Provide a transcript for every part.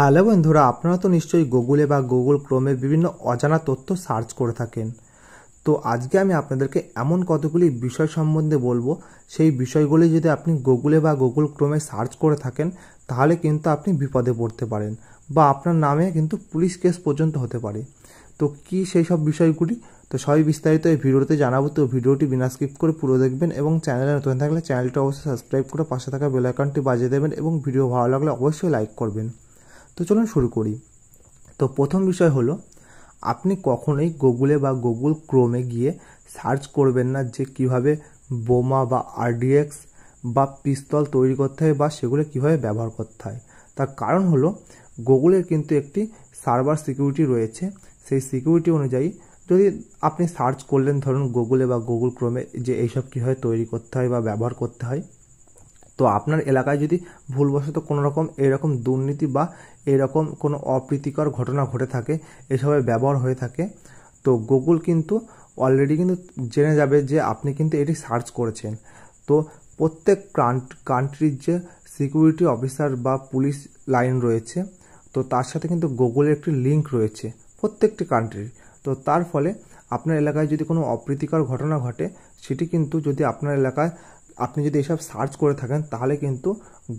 hello বন্ধুরা আপনারা তো নিশ্চয়ই গুগলে বা গুগল ক্রোমে বিভিন্ন অজানা তথ্য সার্চ করে থাকেন তো আজকে আমি আপনাদেরকে এমন কতগুলি বিষয় সম্বন্ধে বলবো সেই বিষয়গুলি যদি আপনি গুগলে বা গুগল ক্রোমে সার্চ করে থাকেন তাহলে কিন্তু আপনি বিপদে পড়তে পারেন বা আপনার নামে কিন্তু পুলিশ কেস পর্যন্ত হতে পারে তো কি সেই সব বিষয়গুলি তো সবই বিস্তারিত এই ভিডিওতে জানাবো তো ভিডিওটি বিনা স্কিপ করে পুরো দেখবেন এবং চ্যানেলে নতুন থাকলে চ্যানেলটা অবশ্যই সাবস্ক্রাইব করে পাশে থাকা বেল আইকনটি বাজিয়ে দেবেন এবং ভিডিও ভালো লাগলে অবশ্যই লাইক করবেন তো চলুন শুরু করি তো প্রথম বিষয় হলো আপনি কখনোই গুগলে বা গুগল ক্রোমে গিয়ে সার্চ করবেন না যে কিভাবে বোমা বা আরডিএক্স বা পিস্তল তৈরি করতে হয় বা সেগুলো কিভাবে ব্যবহার করতে হয় তার কারণ হলো গুগলের কিন্তু একটি সার্ভার সিকিউরিটি রয়েছে সেই সিকিউরিটি অনুযায়ী যদি আপনি সার্চ করলেন ধরুন গুগলে বা গুগল ক্রোমে যে এইসব কীভাবে তৈরি করতে হয় বা ব্যবহার করতে হয় তো আপনার এলাকায় যদি ভুলবশত কোনো রকম এরকম দুর্নীতি বা এরকম কোনো অপ্রীতিকর ঘটনা ঘটে থাকে এসবের ব্যবহার হয়ে থাকে তো গুগল কিন্তু অলরেডি কিন্তু জেনে যাবে যে আপনি কিন্তু এটি সার্চ করেছেন তো প্রত্যেক কান্ট্রির যে সিকিউরিটি অফিসার বা পুলিশ লাইন রয়েছে তো তার সাথে কিন্তু গুগলের একটি লিঙ্ক রয়েছে প্রত্যেকটি কান্ট্রির তো তার ফলে আপনার এলাকায় যদি কোনো অপ্রীতিকর ঘটনা ঘটে সেটি কিন্তু যদি আপনার এলাকায় আপনি যদি এসব সার্চ করে থাকেন তাহলে কিন্তু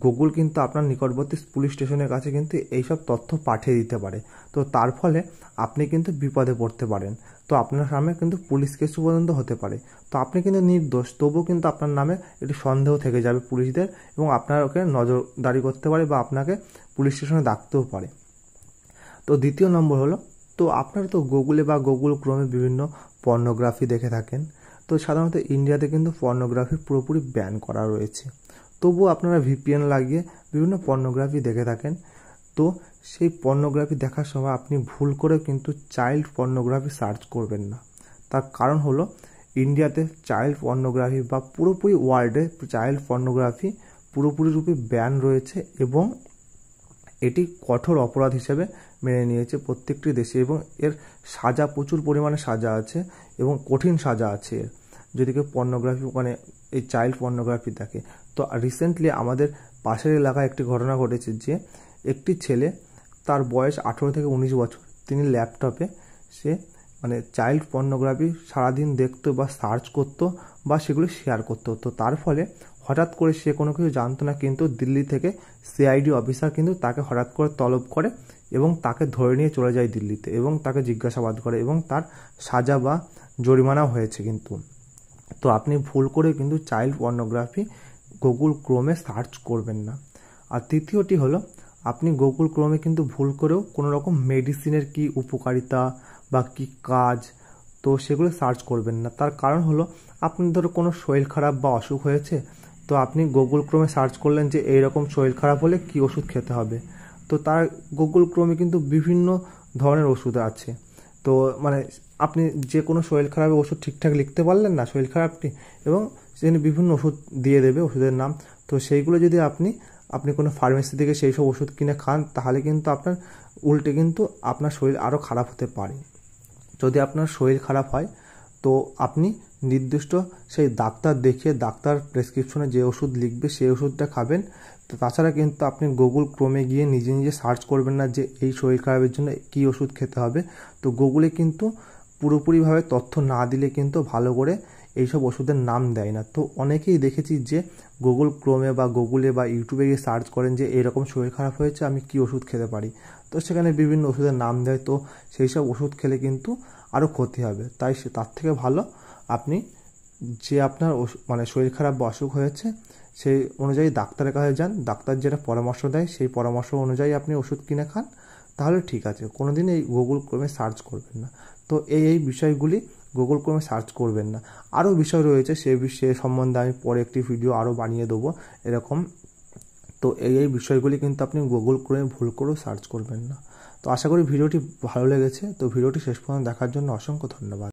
গুগল কিন্তু আপনার নিকটবর্তী পুলিশ স্টেশনের কাছে কিন্তু এইসব তথ্য পাঠিয়ে দিতে পারে তো তার ফলে আপনি কিন্তু বিপদে পড়তে পারেন তো আপনার নামে কিন্তু পুলিশ কেস পর্যন্ত হতে পারে তো আপনি কিন্তু নির্দোষ তবুও কিন্তু আপনার নামে একটি সন্দেহ থেকে যাবে পুলিশদের এবং আপনাকে নজরদারি করতে পারে বা আপনাকে পুলিশ স্টেশনে ডাকতেও পারে তো দ্বিতীয় নম্বর হলো তো আপনারা তো গুগলে বা গুগল ক্রমে বিভিন্ন পর্নোগ্রাফি দেখে থাকেন তো সাধারণত ইন্ডিয়াতে কিন্তু পর্নোগ্রাফি পুরোপুরি ব্যান করা রয়েছে তবুও আপনারা ভিপিএন লাগিয়ে বিভিন্ন পর্নোগ্রাফি দেখে থাকেন তো সেই পর্নোগ্রাফি দেখার সময় আপনি ভুল করে কিন্তু চাইল্ড পর্নোগ্রাফি সার্চ করবেন না তার কারণ হলো ইন্ডিয়াতে চাইল্ড পর্নোগ্রাফি বা পুরোপুরি ওয়ার্ল্ডে চাইল্ড পর্নোগ্রাফি পুরোপুরি রূপে ব্যান রয়েছে এবং এটি কঠোর অপরাধ হিসেবে মেনে নিয়েছে প্রত্যেকটি দেশে এবং এর সাজা প্রচুর পরিমাণে সাজা আছে এবং কঠিন সাজা আছে এর যদি কেউ পর্নোগ্রাফি মানে এই চাইল্ড পর্নোগ্রাফি দেখে তো রিসেন্টলি আমাদের পাশের এলাকায় একটি ঘটনা ঘটেছে যে একটি ছেলে তার বয়স আঠেরো থেকে উনিশ বছর তিনি ল্যাপটপে সে মানে চাইল্ড পর্নোগ্রাফি সারাদিন দেখতো বা সার্চ করতো বা সেগুলো শেয়ার করতো তো তার ফলে হঠাৎ করে সে কোনো কিছু জানতো না কিন্তু দিল্লি থেকে সিআইডি অফিসার কিন্তু তাকে হঠাৎ করে তলব করে এবং তাকে ধরে নিয়ে চলে যায় দিল্লিতে এবং তাকে জিজ্ঞাসাবাদ করে এবং তার সাজা বা জরিমানা হয়েছে কিন্তু তো আপনি ভুল করে কিন্তু চাইল্ড পর্নোগ্রাফি গুগল ক্রোমে সার্চ করবেন না আর তৃতীয়টি হলো আপনি গুগল ক্রোমে কিন্তু ভুল করেও কোনো রকম মেডিসিনের কি উপকারিতা বা কি কাজ তো সেগুলো সার্চ করবেন না তার কারণ হলো আপনি ধরো কোনো শরীর খারাপ বা অসুখ হয়েছে তো আপনি গুগল ক্রোমে সার্চ করলেন যে এইরকম শরীর খারাপ হলে কি ওষুধ খেতে হবে তো তার গুগল ক্রোমে কিন্তু বিভিন্ন ধরনের ওষুধ আছে তো মানে আপনি যে কোনো শরীর খারাপ ওষুধ ঠিকঠাক লিখতে পারলেন না শরীর খারাপটি এবং সেখানে বিভিন্ন ওষুধ দিয়ে দেবে ওষুধের নাম তো সেইগুলো যদি আপনি আপনি কোনো ফার্মেসি থেকে সেই সব ওষুধ কিনে খান তাহলে কিন্তু আপনার উল্টে কিন্তু আপনার শরীর আরও খারাপ হতে পারে যদি আপনার শরীর খারাপ হয় তো আপনি নির্দিষ্ট সেই ডাক্তার দেখিয়ে ডাক্তার প্রেসক্রিপশনে যে ওষুধ লিখবে সেই ওষুধটা খাবেন তো তাছাড়া কিন্তু আপনি গুগল ক্রোমে গিয়ে নিজে নিজে সার্চ করবেন না যে এই শরীর খারাপের জন্য কী ওষুধ খেতে হবে তো গুগলে কিন্তু পুরোপুরিভাবে তথ্য না দিলে কিন্তু ভালো করে এইসব ওষুধের নাম দেয় না তো অনেকেই দেখেছি যে গুগল ক্রোমে বা গুগলে বা ইউটিউবে গিয়ে সার্চ করেন যে এরকম শরীর খারাপ হয়েছে আমি কি ওষুধ খেতে পারি তো সেখানে বিভিন্ন ওষুধের নাম দেয় তো সেই সব ওষুধ খেলে কিন্তু আরও ক্ষতি হবে তাই সে তার থেকে ভালো আপনি যে আপনার মানে শরীর খারাপ বা অসুখ হয়েছে সেই অনুযায়ী ডাক্তারের কাছে যান ডাক্তার যেটা পরামর্শ দেয় সেই পরামর্শ অনুযায়ী আপনি ওষুধ কিনে খান তাহলে ঠিক আছে কোনো দিন এই গুগল ক্রমে সার্চ করবেন না তো এই এই বিষয়গুলি গুগল ক্রমে সার্চ করবেন না আরও বিষয় রয়েছে সে বিষয়ে সম্বন্ধে আমি পরে একটি ভিডিও আরও বানিয়ে দেবো এরকম তো এই এই বিষয়গুলি কিন্তু আপনি গুগল ক্রমে ভুল করেও সার্চ করবেন না তো আশা করি ভিডিওটি ভালো লেগেছে তো ভিডিওটি শেষ পর্যন্ত দেখার জন্য অসংখ্য ধন্যবাদ